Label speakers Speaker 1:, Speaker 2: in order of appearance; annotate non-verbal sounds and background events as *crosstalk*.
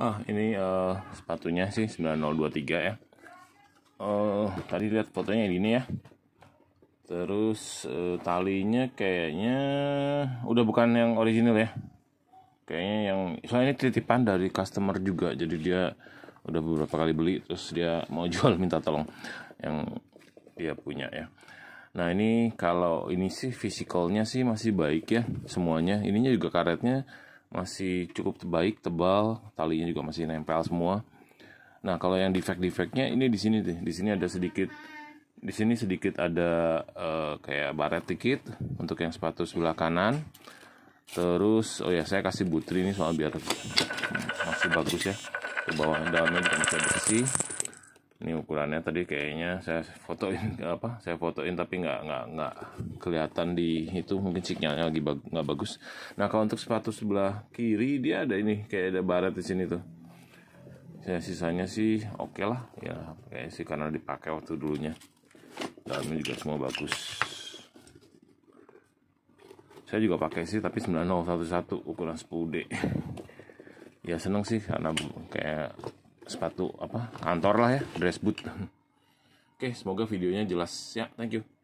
Speaker 1: ah ini uh, sepatunya sih 9023 ya uh, tadi lihat fotonya ini ya terus uh, talinya kayaknya udah bukan yang original ya kayaknya yang soalnya ini titipan dari customer juga jadi dia udah beberapa kali beli terus dia mau *laughs* jual minta tolong yang dia punya ya Nah ini kalau ini sih fisikalnya sih masih baik ya semuanya. Ininya juga karetnya masih cukup baik tebal talinya juga masih nempel semua nah kalau yang defect-defectnya ini di sini deh di sini ada sedikit di sini sedikit ada uh, kayak baret dikit untuk yang sepatu sebelah kanan terus oh ya saya kasih butri ini soal biar masih bagus ya ke bawah dalamnya juga masih bersih ini ukurannya tadi kayaknya saya fotoin *laughs* apa saya fotoin tapi nggak nggak nggak kelihatan di itu mungkin sinyalnya lagi bag, nggak bagus nah kalau untuk sepatu sebelah kiri dia ada ini kayak ada barat di sini tuh saya sisanya sih oke okay lah ya kayak sih karena dipakai waktu dulunya Dan ini juga semua bagus saya juga pakai sih tapi 9011 ukuran 10D *laughs* ya seneng sih karena kayak sepatu apa kantor lah ya dress boot *laughs* oke semoga videonya jelas ya thank you